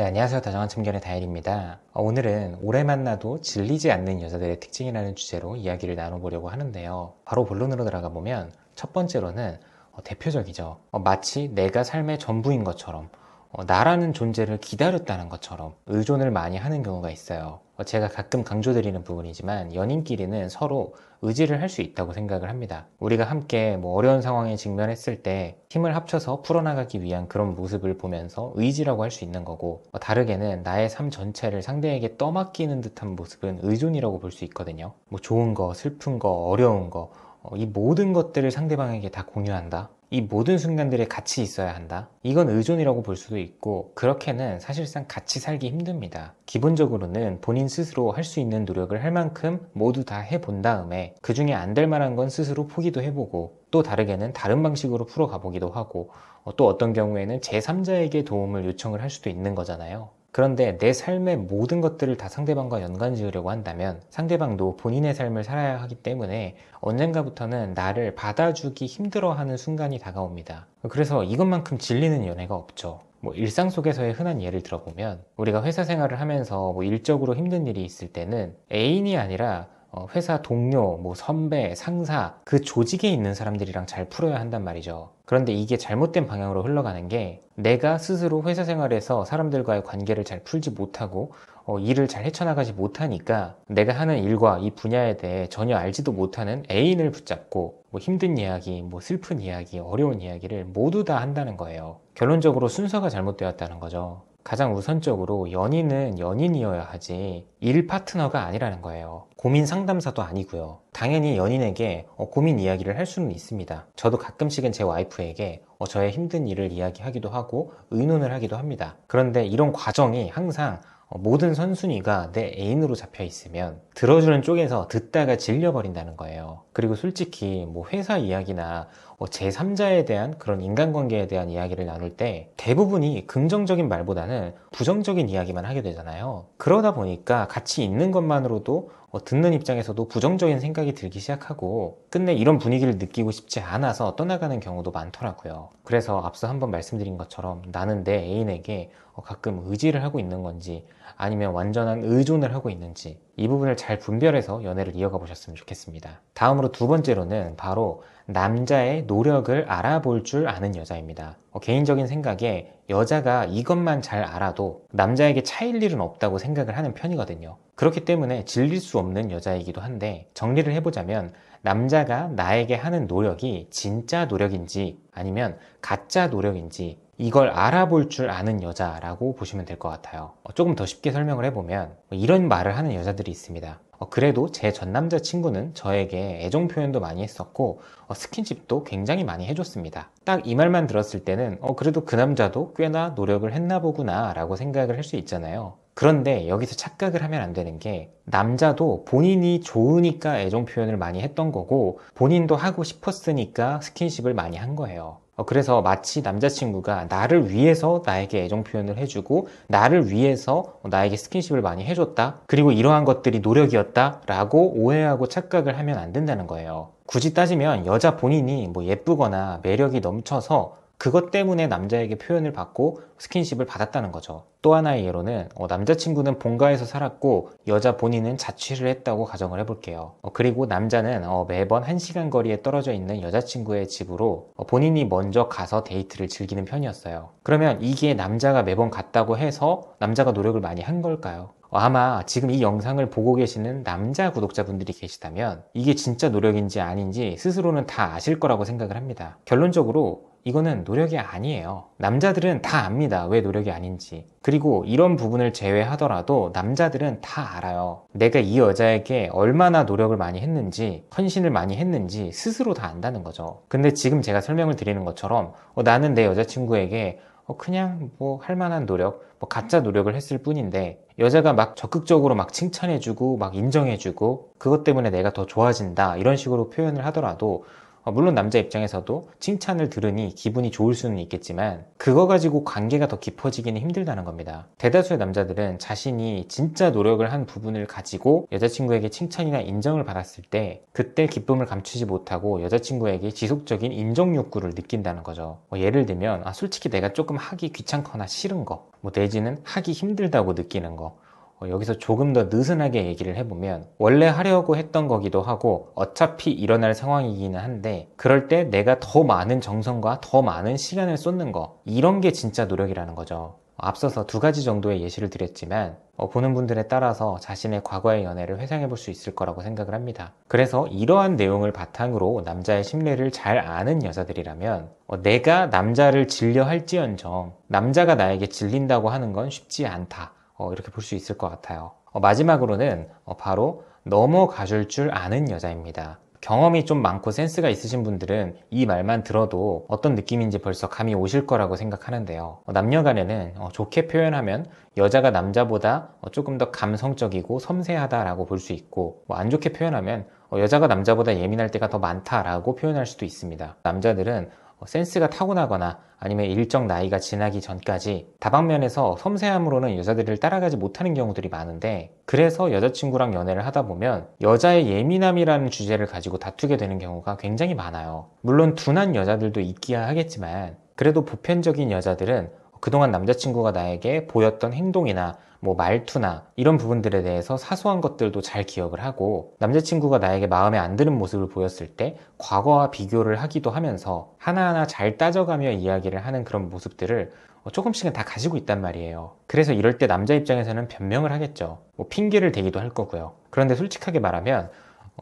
네, 안녕하세요. 다정한 참견의 다일입니다. 어, 오늘은 오래 만나도 질리지 않는 여자들의 특징이라는 주제로 이야기를 나눠보려고 하는데요. 바로 본론으로 들어가 보면 첫 번째로는 어, 대표적이죠. 어, 마치 내가 삶의 전부인 것처럼 어, 나라는 존재를 기다렸다는 것처럼 의존을 많이 하는 경우가 있어요. 어, 제가 가끔 강조드리는 부분이지만 연인끼리는 서로 의지를 할 수 있다고 생각을 합니다. 우리가 함께 뭐 어려운 상황에 직면했을 때 힘을 합쳐서 풀어나가기 위한 그런 모습을 보면서 의지라고 할 수 있는 거고 어, 다르게는 나의 삶 전체를 상대에게 떠맡기는 듯한 모습은 의존이라고 볼 수 있거든요. 뭐 좋은 거, 슬픈 거, 어려운 거, 이 모든 것들을 상대방에게 다 공유한다. 이 모든 순간들에 같이 있어야 한다. 이건 의존이라고 볼 수도 있고 그렇게는 사실상 같이 살기 힘듭니다. 기본적으로는 본인 스스로 할 수 있는 노력을 할 만큼 모두 다 해 본 다음에 그 중에 안 될 만한 건 스스로 포기도 해보고 또 다르게는 다른 방식으로 풀어가 보기도 하고 어, 또 어떤 경우에는 제3자에게 도움을 요청을 할 수도 있는 거잖아요. 그런데 내 삶의 모든 것들을 다 상대방과 연관 지으려고 한다면 상대방도 본인의 삶을 살아야 하기 때문에 언젠가부터는 나를 받아주기 힘들어하는 순간이 다가옵니다. 그래서 이것만큼 질리는 연애가 없죠. 뭐 일상 속에서의 흔한 예를 들어보면 우리가 회사 생활을 하면서 뭐 일적으로 힘든 일이 있을 때는 애인이 아니라 어, 회사 동료, 뭐 선배, 상사 그 조직에 있는 사람들이랑 잘 풀어야 한단 말이죠. 그런데 이게 잘못된 방향으로 흘러가는 게 내가 스스로 회사 생활에서 사람들과의 관계를 잘 풀지 못하고 어, 일을 잘 헤쳐나가지 못하니까 내가 하는 일과 이 분야에 대해 전혀 알지도 못하는 애인을 붙잡고 뭐 힘든 이야기, 뭐 슬픈 이야기, 어려운 이야기를 모두 다 한다는 거예요. 결론적으로 순서가 잘못되었다는 거죠. 가장 우선적으로 연인은 연인이어야 하지 일 파트너가 아니라는 거예요. 고민 상담사도 아니고요. 당연히 연인에게 어, 고민 이야기를 할 수는 있습니다. 저도 가끔씩은 제 와이프에게 어, 저의 힘든 일을 이야기하기도 하고 의논을 하기도 합니다. 그런데 이런 과정이 항상 어, 모든 선순위가 내 애인으로 잡혀 있으면 들어주는 쪽에서 듣다가 질려버린다는 거예요. 그리고 솔직히 뭐 회사 이야기나 뭐 제3자에 대한 그런 인간관계에 대한 이야기를 나눌 때 대부분이 긍정적인 말보다는 부정적인 이야기만 하게 되잖아요. 그러다 보니까 같이 있는 것만으로도 뭐 듣는 입장에서도 부정적인 생각이 들기 시작하고 끝내 이런 분위기를 느끼고 싶지 않아서 떠나가는 경우도 많더라고요. 그래서 앞서 한번 말씀드린 것처럼 나는 내 애인에게 어 가끔 의지를 하고 있는 건지 아니면 완전한 의존을 하고 있는지 이 부분을 잘 분별해서 연애를 이어가 보셨으면 좋겠습니다. 다음으로 두 번째로는 바로 남자의 노력을 알아볼 줄 아는 여자입니다. 어, 개인적인 생각에 여자가 이것만 잘 알아도 남자에게 차일 일은 없다고 생각을 하는 편이거든요. 그렇기 때문에 질릴 수 없는 여자이기도 한데 정리를 해보자면 남자가 나에게 하는 노력이 진짜 노력인지 아니면 가짜 노력인지 이걸 알아볼 줄 아는 여자라고 보시면 될 것 같아요. 어, 조금 더 쉽게 설명을 해보면 뭐 이런 말을 하는 여자들이 있습니다. 어, 그래도 제 전 남자친구는 저에게 애정 표현도 많이 했었고 어, 스킨십도 굉장히 많이 해줬습니다. 딱 이 말만 들었을 때는 어, 그래도 그 남자도 꽤나 노력을 했나 보구나 라고 생각을 할 수 있잖아요. 그런데 여기서 착각을 하면 안 되는 게 남자도 본인이 좋으니까 애정 표현을 많이 했던 거고 본인도 하고 싶었으니까 스킨십을 많이 한 거예요. 어, 그래서 마치 남자친구가 나를 위해서 나에게 애정 표현을 해주고 나를 위해서 나에게 스킨십을 많이 해줬다 그리고 이러한 것들이 노력이었다 라고 오해하고 착각을 하면 안 된다는 거예요 굳이 따지면 여자 본인이 뭐 예쁘거나 매력이 넘쳐서 그것 때문에 남자에게 표현을 받고 스킨십을 받았다는 거죠. 또 하나의 예로는 어, 남자친구는 본가에서 살았고 여자 본인은 자취를 했다고 가정을 해볼게요. 어, 그리고 남자는 어, 매번 한시간 거리에 떨어져 있는 여자친구의 집으로 어, 본인이 먼저 가서 데이트를 즐기는 편이었어요. 그러면 이게 남자가 매번 갔다고 해서 남자가 노력을 많이 한 걸까요? 어, 아마 지금 이 영상을 보고 계시는 남자 구독자분들이 계시다면 이게 진짜 노력인지 아닌지 스스로는 다 아실 거라고 생각을 합니다. 결론적으로 이거는 노력이 아니에요. 남자들은 다 압니다. 왜 노력이 아닌지. 그리고 이런 부분을 제외하더라도 남자들은 다 알아요. 내가 이 여자에게 얼마나 노력을 많이 했는지, 헌신을 많이 했는지 스스로 다 안다는 거죠. 근데 지금 제가 설명을 드리는 것처럼 어, 나는 내 여자친구에게 어, 그냥 뭐 할 만한 노력, 뭐 가짜 노력을 했을 뿐인데 여자가 막 적극적으로 막 칭찬해주고 막 인정해주고 그것 때문에 내가 더 좋아진다 이런 식으로 표현을 하더라도 어, 물론 남자 입장에서도 칭찬을 들으니 기분이 좋을 수는 있겠지만 그거 가지고 관계가 더 깊어지기는 힘들다는 겁니다. 대다수의 남자들은 자신이 진짜 노력을 한 부분을 가지고 여자친구에게 칭찬이나 인정을 받았을 때 그때 기쁨을 감추지 못하고 여자친구에게 지속적인 인정 욕구를 느낀다는 거죠. 뭐 예를 들면 아 솔직히 내가 조금 하기 귀찮거나 싫은 거, 뭐 내지는 하기 힘들다고 느끼는 거 어, 여기서 조금 더 느슨하게 얘기를 해보면 원래 하려고 했던 거기도 하고 어차피 일어날 상황이기는 한데 그럴 때 내가 더 많은 정성과 더 많은 시간을 쏟는 거 이런 게 진짜 노력이라는 거죠. 앞서서 두 가지 정도의 예시를 드렸지만 어, 보는 분들에 따라서 자신의 과거의 연애를 회상해 볼 수 있을 거라고 생각을 합니다. 그래서 이러한 내용을 바탕으로 남자의 심리를 잘 아는 여자들이라면 어, 내가 남자를 질려 할지언정 남자가 나에게 질린다고 하는 건 쉽지 않다. 어, 이렇게 볼 수 있을 것 같아요. 어, 마지막으로는 어, 바로 넘어가줄 줄 아는 여자입니다. 경험이 좀 많고 센스가 있으신 분들은 이 말만 들어도 어떤 느낌인지 벌써 감이 오실 거라고 생각하는데요. 어, 남녀간에는 어, 좋게 표현하면 여자가 남자보다 어, 조금 더 감성적이고 섬세하다라고 볼 수 있고 뭐 안 좋게 표현하면 여자가 남자보다 예민할 때가 더 많다라고 표현할 수도 있습니다. 남자들은 뭐 센스가 타고나거나 아니면 일정 나이가 지나기 전까지 다방면에서 섬세함으로는 여자들을 따라가지 못하는 경우들이 많은데 그래서 여자친구랑 연애를 하다 보면 여자의 예민함이라는 주제를 가지고 다투게 되는 경우가 굉장히 많아요. 물론 둔한 여자들도 있기야 하겠지만 그래도 보편적인 여자들은 그동안 남자친구가 나에게 보였던 행동이나 뭐 말투나 이런 부분들에 대해서 사소한 것들도 잘 기억을 하고 남자친구가 나에게 마음에 안 드는 모습을 보였을 때 과거와 비교를 하기도 하면서 하나하나 잘 따져가며 이야기를 하는 그런 모습들을 어, 조금씩은 다 가지고 있단 말이에요. 그래서 이럴 때 남자 입장에서는 변명을 하겠죠. 뭐 핑계를 대기도 할 거고요. 그런데 솔직하게 말하면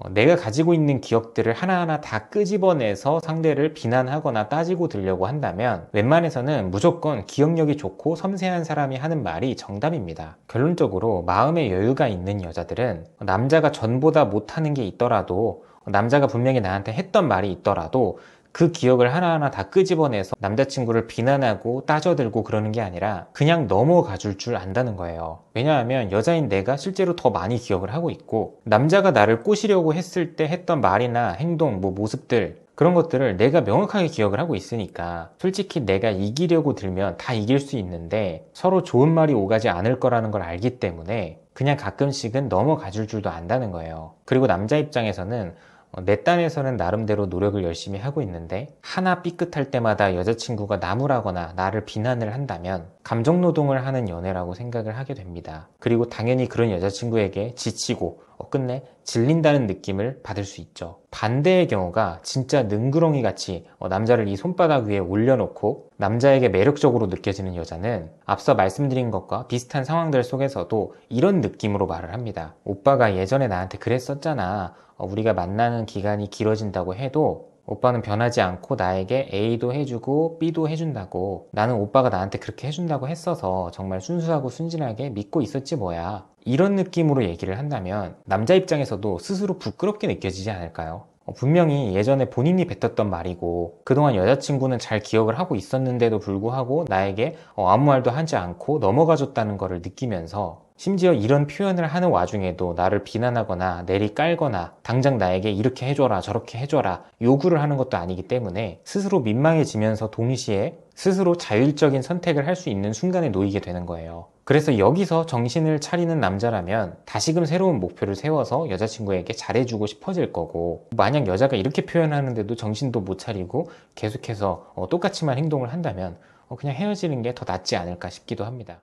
어, 내가 가지고 있는 기억들을 하나하나 다 끄집어내서 상대를 비난하거나 따지고 들려고 한다면 웬만해서는 무조건 기억력이 좋고 섬세한 사람이 하는 말이 정답입니다. 결론적으로 마음의 여유가 있는 여자들은 남자가 전보다 못하는 게 있더라도 남자가 분명히 나한테 했던 말이 있더라도 그 기억을 하나하나 다 끄집어내서 남자친구를 비난하고 따져들고 그러는 게 아니라 그냥 넘어가 줄 줄 안다는 거예요. 왜냐하면 여자인 내가 실제로 더 많이 기억을 하고 있고 남자가 나를 꼬시려고 했을 때 했던 말이나 행동, 뭐 모습들 그런 것들을 내가 명확하게 기억을 하고 있으니까 솔직히 내가 이기려고 들면 다 이길 수 있는데 서로 좋은 말이 오가지 않을 거라는 걸 알기 때문에 그냥 가끔씩은 넘어가 줄 줄도 안다는 거예요. 그리고 남자 입장에서는 어, 내 딴에서는 나름대로 노력을 열심히 하고 있는데 하나 삐끗할 때마다 여자친구가 나무라거나 나를 비난을 한다면 감정노동을 하는 연애라고 생각을 하게 됩니다. 그리고 당연히 그런 여자친구에게 지치고 어, 끝내 질린다는 느낌을 받을 수 있죠. 반대의 경우가 진짜 능구렁이 같이 어, 남자를 이 손바닥 위에 올려놓고 남자에게 매력적으로 느껴지는 여자는 앞서 말씀드린 것과 비슷한 상황들 속에서도 이런 느낌으로 말을 합니다. 오빠가 예전에 나한테 그랬었잖아. 어, 우리가 만나는 기간이 길어진다고 해도 오빠는 변하지 않고 나에게 A도 해주고 B도 해준다고 나는 오빠가 나한테 그렇게 해준다고 했어서 정말 순수하고 순진하게 믿고 있었지 뭐야 이런 느낌으로 얘기를 한다면 남자 입장에서도 스스로 부끄럽게 느껴지지 않을까요? 어, 분명히 예전에 본인이 뱉었던 말이고 그동안 여자친구는 잘 기억을 하고 있었는데도 불구하고 나에게 어, 아무 말도 하지 않고 넘어가줬다는 것을 느끼면서 심지어 이런 표현을 하는 와중에도 나를 비난하거나 내리깔거나 당장 나에게 이렇게 해줘라 저렇게 해줘라 요구를 하는 것도 아니기 때문에 스스로 민망해지면서 동시에 스스로 자율적인 선택을 할 수 있는 순간에 놓이게 되는 거예요. 그래서 여기서 정신을 차리는 남자라면 다시금 새로운 목표를 세워서 여자친구에게 잘해주고 싶어질 거고 만약 여자가 이렇게 표현하는데도 정신도 못 차리고 계속해서 어, 똑같이만 행동을 한다면 어, 그냥 헤어지는 게 더 낫지 않을까 싶기도 합니다.